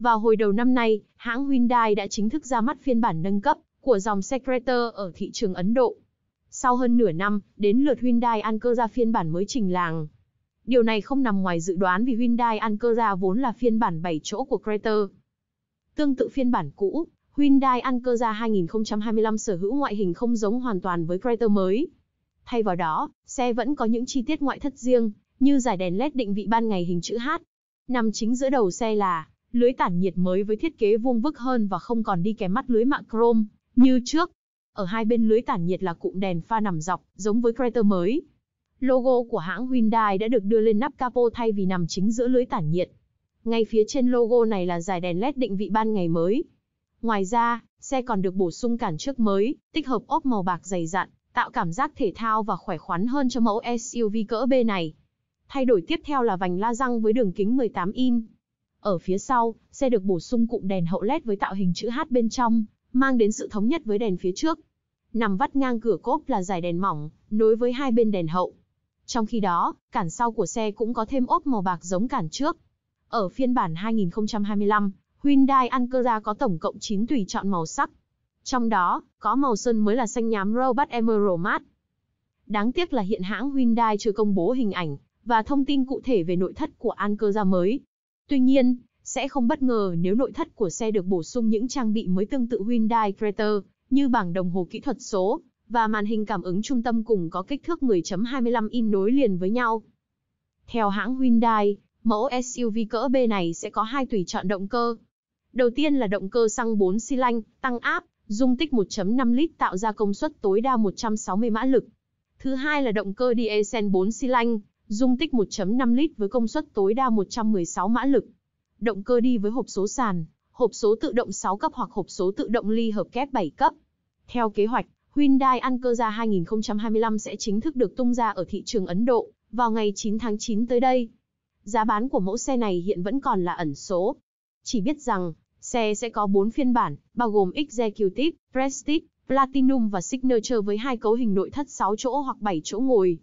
Vào hồi đầu năm nay, hãng Hyundai đã chính thức ra mắt phiên bản nâng cấp của dòng xe Creta ở thị trường Ấn Độ. Sau hơn nửa năm, đến lượt Hyundai Anker ra phiên bản mới trình làng. Điều này không nằm ngoài dự đoán vì Hyundai Ankara vốn là phiên bản 7 chỗ của Creta. Tương tự phiên bản cũ, Hyundai ra 2025 sở hữu ngoại hình không giống hoàn toàn với Creta mới. Thay vào đó, xe vẫn có những chi tiết ngoại thất riêng, như giải đèn LED định vị ban ngày hình chữ H. Nằm chính giữa đầu xe là lưới tản nhiệt mới với thiết kế vuông vức hơn và không còn đi kèm mắt lưới mạ chrome như trước. Ở hai bên lưới tản nhiệt là cụm đèn pha nằm dọc, giống với Creta mới. Logo của hãng Hyundai đã được đưa lên nắp capo thay vì nằm chính giữa lưới tản nhiệt. Ngay phía trên logo này là dải đèn LED định vị ban ngày mới. Ngoài ra, xe còn được bổ sung cản trước mới, tích hợp ốp màu bạc dày dặn, tạo cảm giác thể thao và khỏe khoắn hơn cho mẫu SUV cỡ B này. Thay đổi tiếp theo là vành la răng với đường kính 18 in. Ở phía sau, xe được bổ sung cụm đèn hậu LED với tạo hình chữ H bên trong, mang đến sự thống nhất với đèn phía trước. Nằm vắt ngang cửa cốp là dải đèn mỏng, nối với hai bên đèn hậu. Trong khi đó, cản sau của xe cũng có thêm ốp màu bạc giống cản trước. Ở phiên bản 2025, Hyundai Ankara có tổng cộng 9 tùy chọn màu sắc. Trong đó, có màu sơn mới là xanh nhám Robust Emerald Matte. Đáng tiếc là hiện hãng Hyundai chưa công bố hình ảnh và thông tin cụ thể về nội thất của Ankara mới. Tuy nhiên, sẽ không bất ngờ nếu nội thất của xe được bổ sung những trang bị mới tương tự Hyundai Creta, như bảng đồng hồ kỹ thuật số và màn hình cảm ứng trung tâm cùng có kích thước 10.25 in nối liền với nhau. Theo hãng Hyundai, mẫu SUV cỡ B này sẽ có hai tùy chọn động cơ. Đầu tiên là động cơ xăng 4 xi lanh, tăng áp, dung tích 1.5 lít tạo ra công suất tối đa 160 mã lực. Thứ hai là động cơ diesel 4 xi lanh, dung tích 1.5 lít với công suất tối đa 116 mã lực. Động cơ đi với hộp số sàn, hộp số tự động 6 cấp hoặc hộp số tự động ly hợp kép 7 cấp. Theo kế hoạch, Hyundai Ankerza 2025 sẽ chính thức được tung ra ở thị trường Ấn Độ vào ngày 9 tháng 9 tới đây. Giá bán của mẫu xe này hiện vẫn còn là ẩn số. Chỉ biết rằng, xe sẽ có 4 phiên bản, bao gồm Executive, Prestige, Platinum và Signature với hai cấu hình nội thất 6 chỗ hoặc 7 chỗ ngồi.